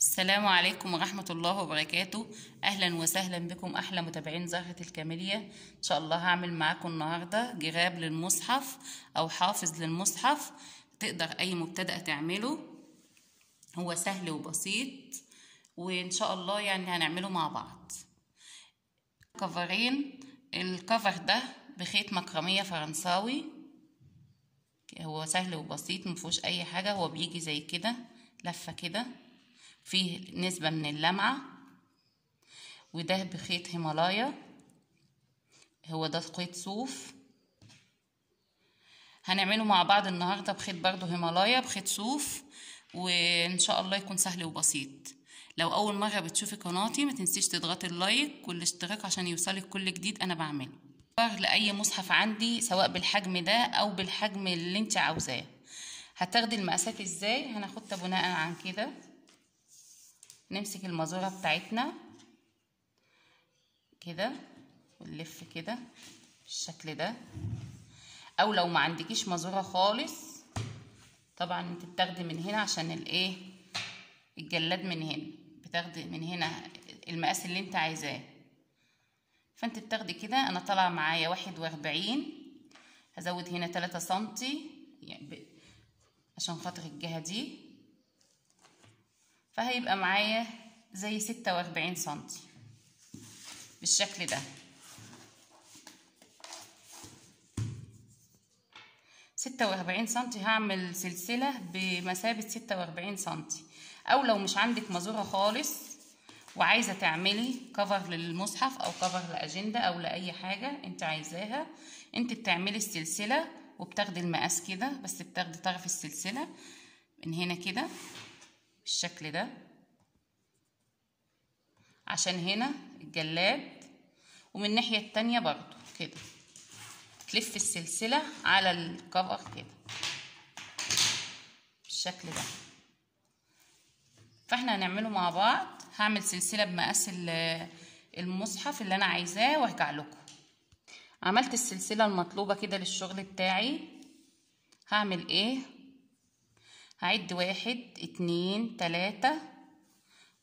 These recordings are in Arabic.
السلام عليكم ورحمة الله وبركاته أهلا وسهلا بكم أحلى متابعين زهرة الكاميليا إن شاء الله هعمل معاكم النهاردة جراب للمصحف أو حافظ للمصحف تقدر أي مبتدأ تعمله هو سهل وبسيط وإن شاء الله يعني هنعمله مع بعض كفرين الكفر ده بخيط مكرمية فرنساوي هو سهل وبسيط مفهوش أي حاجة هو بيجي زي كده لفة كده فيه نسبة من اللمعة وده بخيط هيمالايا هو ده خيط صوف هنعمله مع بعض النهاردة بخيط برضو هيمالايا بخيط صوف وان شاء الله يكون سهل وبسيط لو اول مرة بتشوفي قناتي ما تنسيش تضغط اللايك والاشتراك عشان يوصلك كل جديد انا بعمله لاي مصحف عندي سواء بالحجم ده او بالحجم اللي انت عاوزاه هتاخدي المقاسات ازاي هناخدها بناء عن كده نمسك المزورة بتاعتنا كده ونلف كده بالشكل ده او لو ما عندكيش مزورة خالص طبعا انت بتاخدي من هنا عشان الايه الجلاد من هنا بتاخدي من هنا المقاس اللي انت عايزاه فانت بتاخدي كده انا طالعه معايا واحد واربعين هزود هنا تلاتة سنتي يعني عشان خاطر الجهه دي فهيبقى معايا زي ستة واربعين سنتي بالشكل ده ستة واربعين سنتي هعمل سلسلة بمثابة ستة واربعين سنتي أو لو مش عندك مزورة خالص وعايزة تعملي كفر للمصحف أو كفر لأجندة أو لأي حاجة انت عايزاها انت بتعملي السلسلة وبتاخدي المقاس كده بس بتاخدي طرف السلسلة من هنا كده بالشكل ده عشان هنا الجلاد ومن الناحية التانية برضو كده تلف السلسلة على الكفر كده بالشكل ده فاحنا هنعمله مع بعض هعمل سلسلة بمقاس المصحف اللي انا عايزاه وهرجع لكم عملت السلسلة المطلوبة كده للشغل بتاعي هعمل ايه هعد واحد اتنين تلاتة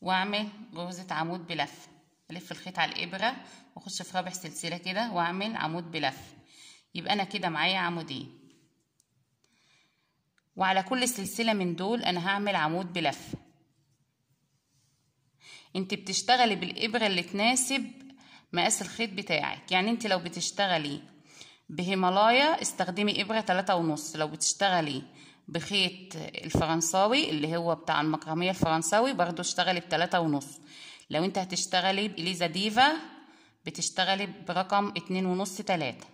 واعمل جوزة عمود بلفة الف الخيط على الابرة واخش في رابع سلسلة كده واعمل عمود بلفة يبقى انا كده معايا عمودين وعلى كل سلسلة من دول انا هعمل عمود بلفة انت بتشتغلي بالابرة اللي تناسب مقاس الخيط بتاعك يعني انت لو بتشتغلي بهيمالايا استخدمي ابرة تلاتة ونص لو بتشتغلي بخيط الفرنساوي اللي هو بتاع المكرميه الفرنساوي برضو اشتغلي بتلاتة ونص لو انت هتشتغلي بإليزا ديفا بتشتغلي برقم اتنين ونص تلاتة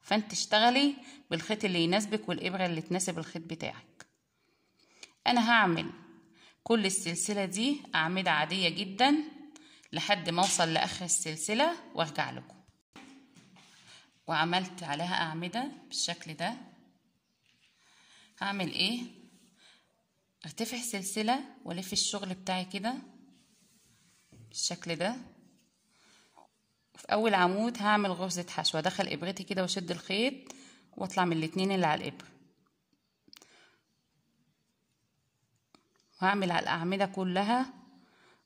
فانت تشتغلي بالخيط اللي يناسبك والإبرة اللي تناسب الخيط بتاعك أنا هعمل كل السلسلة دي أعمدة عادية جدا لحد ما أوصل لآخر السلسلة وأرجع لكم وعملت عليها أعمدة بالشكل ده هعمل ايه ارتفع سلسلة والف الشغل بتاعي كده بالشكل ده في اول عمود هعمل غرزة حشو ادخل ابرتي كده واشد الخيط واطلع من الاتنين اللي على الابر وهعمل على الاعمدة كلها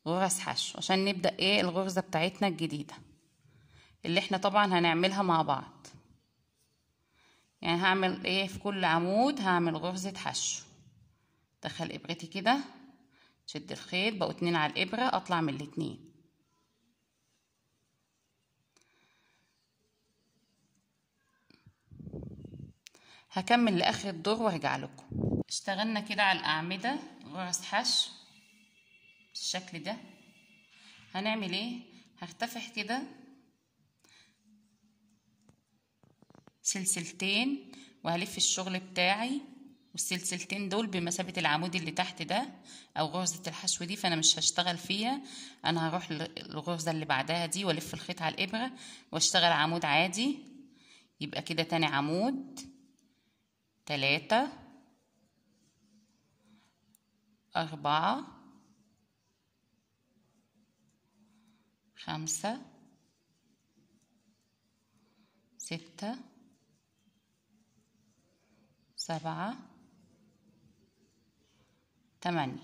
غرز حشو عشان نبدأ ايه الغرزة بتاعتنا الجديدة اللي احنا طبعا هنعملها مع بعض يعني هعمل ايه في كل عمود هعمل غرزة حشو دخل ابرتي كده شد الخيط بقوا اتنين على الابرة اطلع من الاتنين هكمل لاخر الدور وارجع لكم اشتغلنا كده على الاعمدة غرز حشو بالشكل ده هنعمل ايه هرتفح كده سلسلتين وهلف الشغل بتاعي والسلسلتين دول بمثابة العمود اللي تحت ده أو غرزة الحشو دي فأنا مش هشتغل فيها أنا هروح للغرزة اللي بعدها دي وألف الخيط على الإبرة وأشتغل عمود عادي يبقى كده تاني عمود تلاتة أربعة خمسة ستة سبعة تمانية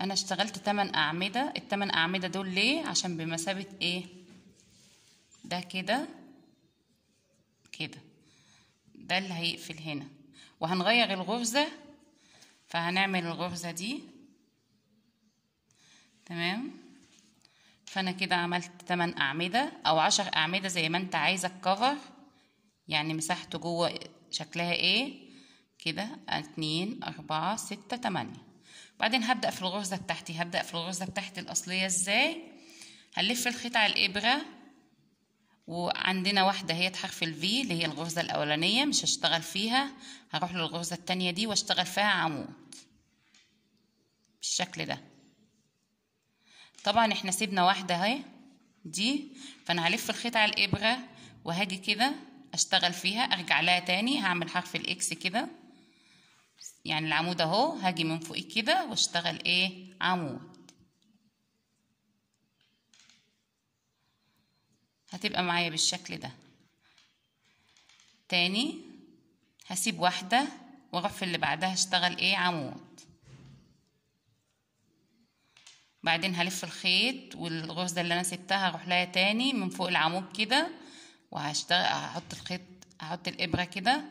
أنا اشتغلت تمن أعمدة التمن أعمدة دول ليه؟ عشان بمثابة إيه؟ ده كده كده ده اللي هيقفل هنا وهنغير الغرزة فهنعمل الغرزة دي تمام فأنا كده عملت تمن أعمدة أو عشر أعمدة زي ما أنت عايز الكفر يعني مساحته جوه شكلها ايه كده اتنين اربعة ستة تمانية وبعدين هبدأ في الغرزة بتاعتي هبدأ في الغرزة بتاعتي الأصلية ازاي هنلف الخيط على الإبرة وعندنا واحدة هي حرف الفي اللي هي الغرزة الأولانية مش هشتغل فيها هروح للغرزة التانية دي واشتغل فيها عمود بالشكل ده طبعا احنا سيبنا واحدة اهي دي فأنا هلف الخيط على الإبرة وهاجي كده اشتغل فيها ارجع لها تاني هعمل حرف الاكس كده يعني العمود اهو هاجي من فوق كده واشتغل ايه عمود هتبقى معايا بالشكل ده تاني هسيب واحدة واروح في اللي بعدها اشتغل ايه عمود بعدين هلف الخيط والغرزة اللي انا سبتها هروح لها تاني من فوق العمود كده وهشتغل هحط الخيط هحط الإبرة كده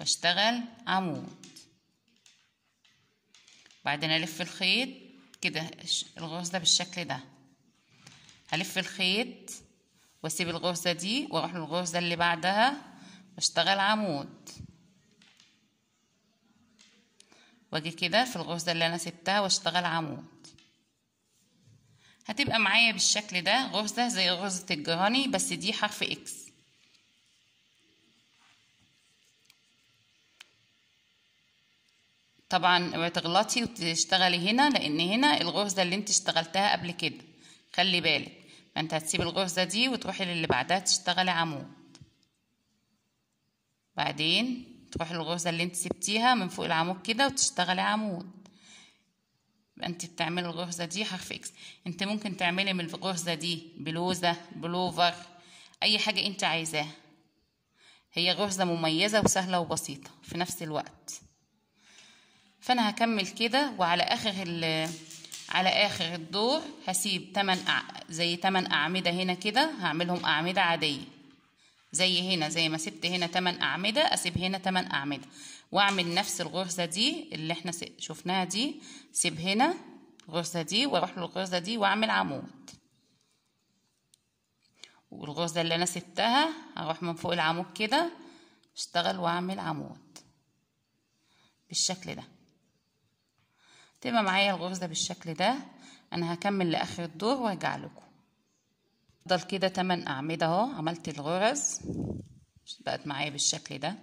بشتغل عمود بعدين ألف الخيط كده الغرزة بالشكل ده هلف الخيط واسيب الغرزة دي واروح للغرزة اللي بعدها واشتغل عمود واجي كده في الغرزة اللي انا سبتها واشتغل عمود هتبقى معايا بالشكل ده غرزة زي غرزة الجراني بس دي حرف اكس طبعا اوعي تغلطي وتشتغلي هنا لان هنا الغرزه اللي انت اشتغلتها قبل كده خلي بالك فانت هتسيب الغرزه دي وتروحي للي بعدها تشتغلي عمود بعدين تروحي للغرزه اللي انت سبتيها من فوق العمود كده وتشتغلي عمود انت بتعملي الغرزه دي حرف اكس انت ممكن تعملي من الغرزه دي بلوزه بلوفر اي حاجه انت عايزاها هي غرزه مميزه وسهله وبسيطه في نفس الوقت فانا هكمل كده وعلى اخر على اخر الدور هسيب 8 زي 8 اعمده هنا كده هعملهم اعمده عاديه زي هنا زي ما سبت هنا 8 اعمده اسيب هنا 8 اعمده واعمل نفس الغرزه دي اللي احنا شفناها دي سيب هنا الغرزه دي واروح للغرزه دي واعمل عمود والغرزه اللي انا سبتها هروح من فوق العمود كده اشتغل واعمل عمود بالشكل ده تبقى معايا الغرزة بالشكل ده انا هكمل لاخر الدور وارجع لكم افضل كده 8 اعمده اهو عملت الغرز بقت معايا بالشكل ده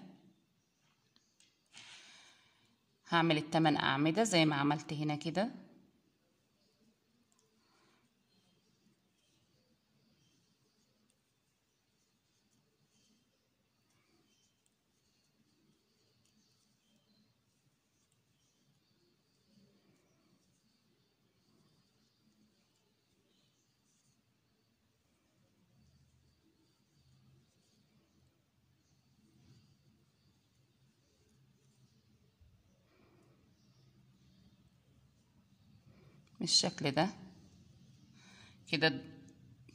هعمل التمن اعمده زي ما عملت هنا كده بالشكل ده كده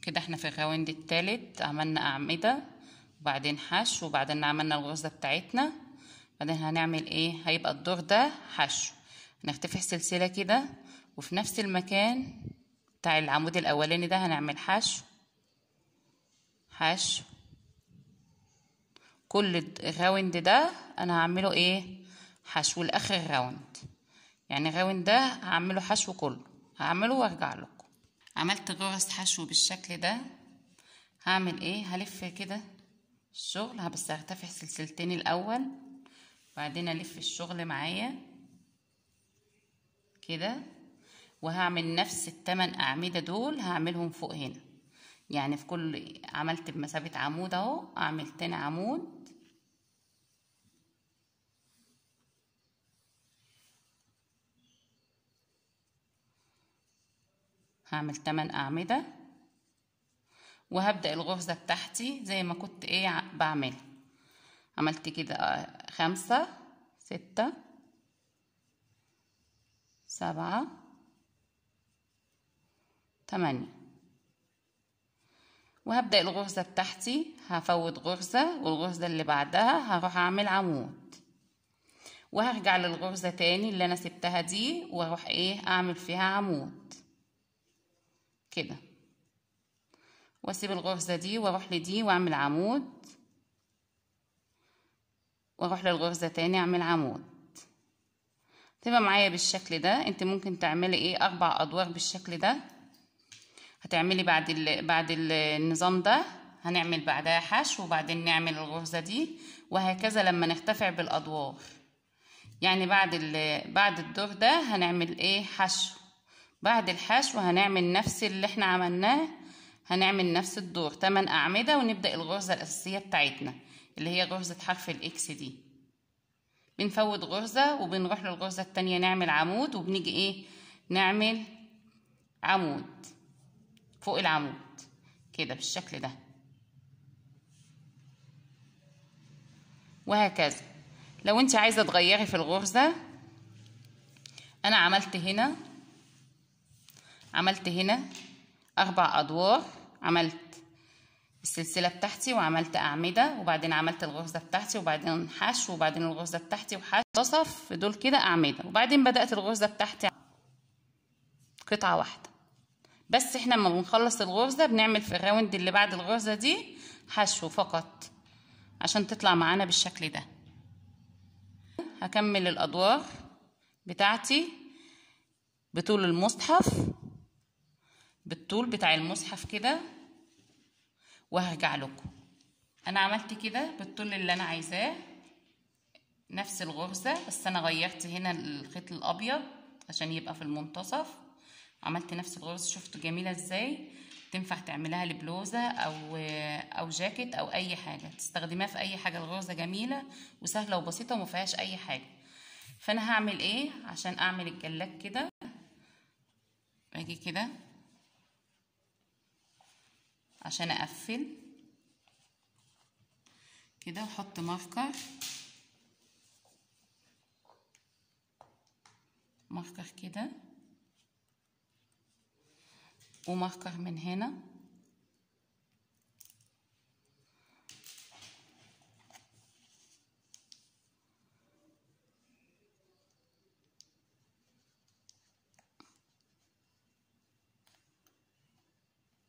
كده احنا في الراوند التالت عملنا اعمده وبعدين حشو وبعدين عملنا الغرزه بتاعتنا بعدين هنعمل ايه هيبقى الدور ده حشو هنرتفع سلسله كده وفي نفس المكان بتاع العمود الاولاني ده هنعمل حشو حشو كل الراوند ده انا هعمله ايه حشو لاخر الراوند يعني الراوند ده هعمله حشو كله هعمله وارجع لكم عملت غرز حشو بالشكل ده هعمل ايه هلف كده الشغل بس هرتفع سلسلتين الاول بعدين الف الشغل معايا كده وهعمل نفس التمن اعمده دول هعملهم فوق هنا يعني في كل عملت بمثابه عمود اهو اعمل تاني عمود هعمل 8 أعمدة وهبدأ الغرزة بتاعتي زي ما كنت ايه بعمل عملت كده آه، خمسة ستة سبعة تمانية وهبدأ الغرزة بتاعتي هفوت غرزة والغرزة اللي بعدها هروح أعمل عمود وهرجع للغرزة تاني اللي أنا سبتها دي وأروح إيه أعمل فيها عمود كده واسيب الغرزة دي واروح لدي واعمل عمود واروح للغرزة تاني اعمل عمود تبقى معايا بالشكل ده انت ممكن تعملي ايه اربع ادوار بالشكل ده هتعملي بعد ال... بعد النظام ده هنعمل بعدها حشو وبعدين نعمل الغرزة دي وهكذا لما نرتفع بالادوار يعني بعد ال... بعد الدور ده هنعمل ايه حشو بعد الحشو هنعمل نفس اللي احنا عملناه هنعمل نفس الدور تمن أعمدة ونبدأ الغرزة الأساسية بتاعتنا اللي هي غرزة حرف الإكس دي بنفوت غرزة وبنروح للغرزة التانية نعمل عمود وبنيجي إيه نعمل عمود فوق العمود كده بالشكل ده وهكذا لو انت عايزة تغيري في الغرزة أنا عملت هنا عملت هنا أربع أدوار عملت السلسلة بتاعتي وعملت أعمدة وبعدين عملت الغرزة بتاعتي وبعدين حشو وبعدين الغرزة بتاعتي وحشو تصف دول كده أعمدة وبعدين بدأت الغرزة بتاعتي قطعة واحدة بس احنا لما بنخلص الغرزة بنعمل في الراوند اللي بعد الغرزة دي حشو فقط عشان تطلع معانا بالشكل ده هكمل الأدوار بتاعتي بطول المصحف بالطول بتاع المصحف كده وهرجع لكم انا عملت كده بالطول اللي انا عايزاه نفس الغرزة بس انا غيرت هنا الخيط الابيض عشان يبقى في المنتصف عملت نفس الغرزة شفتوا جميلة ازاي تنفع تعملها لبلوزة او او جاكيت او اي حاجة تستخدميها في اي حاجة الغرزة جميلة وسهلة وبسيطة وما فيهاش اي حاجة فانا هعمل ايه عشان اعمل الجلاد كده اجي كده عشان اقفل كده وحط ماركر ماركر كده وماركر من هنا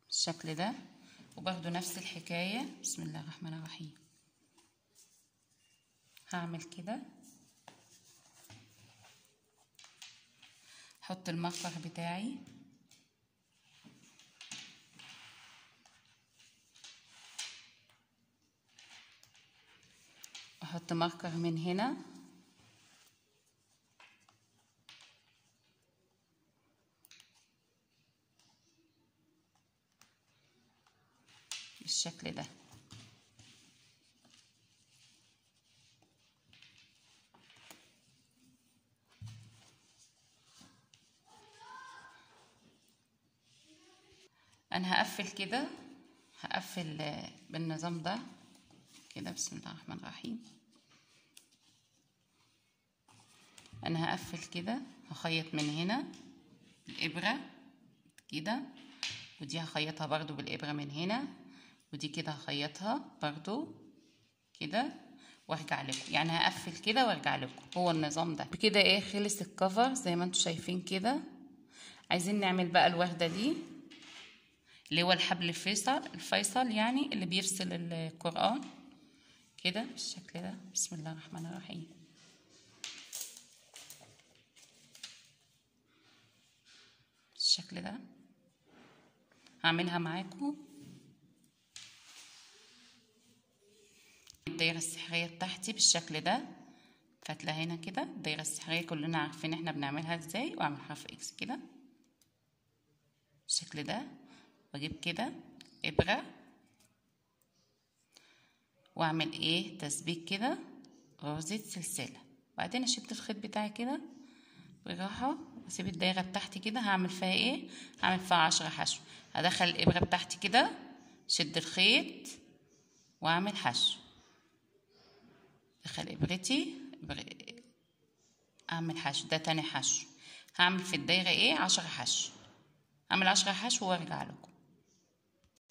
بالشكل ده وبرده نفس الحكاية بسم الله الرحمن الرحيم هعمل كده احط المقطع بتاعي احط ماركر من هنا بالشكل ده انا هقفل كده هقفل بالنظام ده كده بسم الله الرحمن الرحيم انا هقفل كده هخيط من هنا الابره كده ودي هخيطها برضو بالابره من هنا ودي كده هخيطها برضو كده وارجع لكم يعني هقفل كده وارجع لكم هو النظام ده بكده ايه خلص الكفر زي ما انتم شايفين كده عايزين نعمل بقى الوردة دي اللي هو الحبل الفيصل الفيصل يعني اللي بيفصل القران كده بالشكل ده بسم الله الرحمن الرحيم بالشكل ده هعملها معاكم الدايره السحريه بتاعتي بالشكل ده فاتله هنا كده الدايره السحريه كلنا عارفين احنا بنعملها ازاي واعمل حرف اكس كده بالشكل ده واجيب كده ابره واعمل ايه تسبيك كده غرزه سلسله بعدين اشد الخيط بتاعي كده براحه واسيب الدايره بتاعتي كده هعمل فيها ايه هعمل فيها عشرة حشو هدخل الابره بتاعتي كده شد الخيط واعمل حشو دخل ابرتي اعمل حشو ده تاني حشو هعمل في الدايره ايه عشرة حشو اعمل عشرة حشو وارجع لكم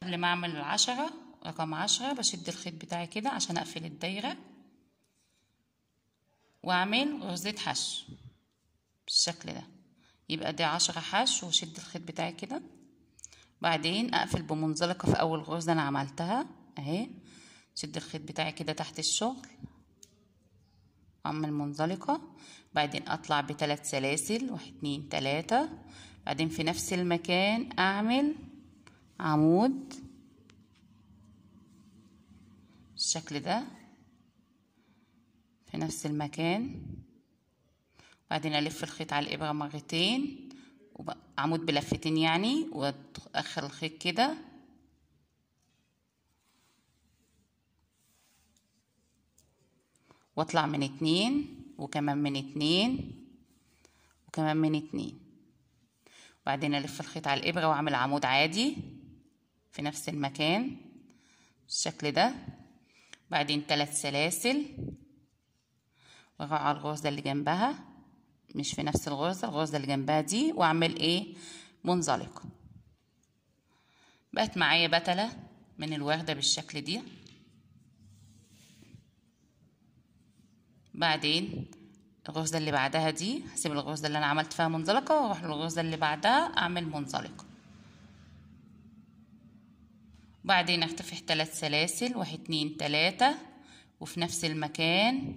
قبل ما اعمل العشرة رقم عشرة بشد الخيط بتاعي كده عشان اقفل الدايره واعمل غرزة حشو بالشكل ده يبقى دي عشرة حشو وشد الخيط بتاعي كده بعدين اقفل بمنزلقه في اول غرزه انا عملتها اهي شد الخيط بتاعي كده تحت الشغل أما المنزلقة بعدين أطلع بثلاث سلاسل واحد اتنين تلاتة بعدين في نفس المكان أعمل عمود بالشكل ده في نفس المكان بعدين ألف الخيط على الإبرة مرتين عمود بلفتين يعني وآخر الخيط كده واطلع من اتنين وكمان من اتنين وكمان من اتنين وبعدين الف الخيط على الابره واعمل عمود عادي في نفس المكان بالشكل ده بعدين ثلاث سلاسل واروح على الغرزه اللي جنبها مش في نفس الغرزه الغرزه اللي جنبها دي واعمل ايه منزلقه بقت معايا بتله من الوردة بالشكل دي بعدين الغرزة اللي بعدها دي هسيب الغرزة اللي أنا عملت فيها منزلقة وأروح للغرزة اللي بعدها أعمل منزلقة بعدين أختفي ثلاث سلاسل واحد اتنين تلاتة وفي نفس المكان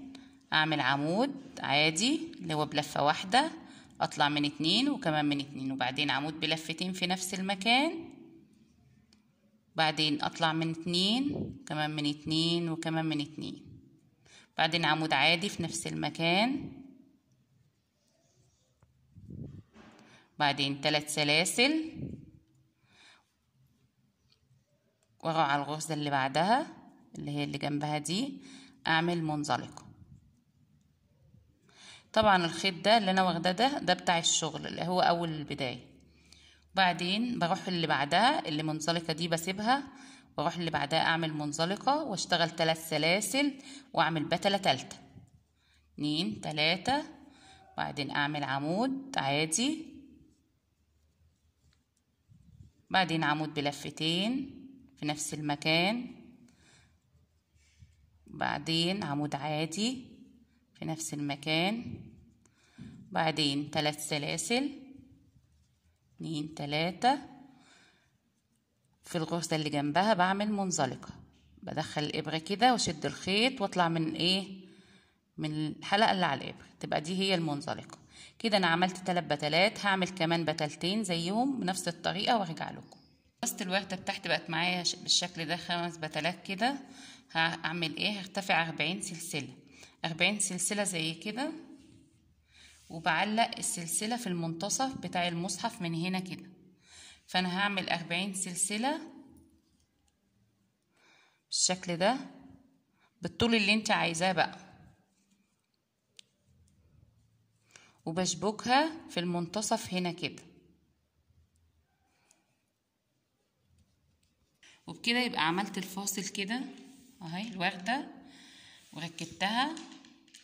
أعمل عمود عادي اللي هو بلفة واحدة أطلع من اتنين وكمان من اتنين وبعدين عمود بلفتين في نفس المكان بعدين أطلع من اتنين كمان من اتنين وكمان من اتنين بعدين عمود عادي في نفس المكان بعدين ثلاث سلاسل واقع على الغرزة اللي بعدها اللي هي اللي جنبها دي اعمل منزلقة طبعا الخيط ده اللي انا واخداه ده ده بتاع الشغل اللي هو اول البداية بعدين بروح اللي بعدها اللي منزلقة دي بسيبها واروح اللي بعدها اعمل منزلقه واشتغل ثلاث سلاسل واعمل بتله ثالثه اتنين تلاتة بعدين اعمل عمود عادي بعدين عمود بلفتين في نفس المكان بعدين عمود عادي في نفس المكان بعدين ثلاث سلاسل اتنين تلاتة في الغرزة اللي جنبها بعمل منزلقة بدخل الإبرة كده وأشد الخيط وأطلع من إيه من الحلقة اللي على الإبرة تبقى دي هي المنزلقة كده أنا عملت تلات بتلات هعمل كمان بتلتين زيهم بنفس الطريقة وأرجع لكم بس الوردة بتاعتي بقت معايا بالشكل ده خمس بتلات كده هعمل إيه هرتفع أربعين سلسلة أربعين سلسلة زي كده وبعلق السلسلة في المنتصف بتاع المصحف من هنا كده فأنا هعمل أربعين سلسلة بالشكل ده بالطول اللي انت عايزاه بقى وبشبكها في المنتصف هنا كده وبكده يبقى عملت الفاصل كده اهي الوردة وركبتها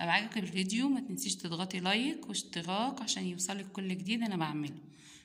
لو عجبك الفيديو ما تنسيش تضغطي لايك واشتراك عشان يوصلك كل جديد انا بعمله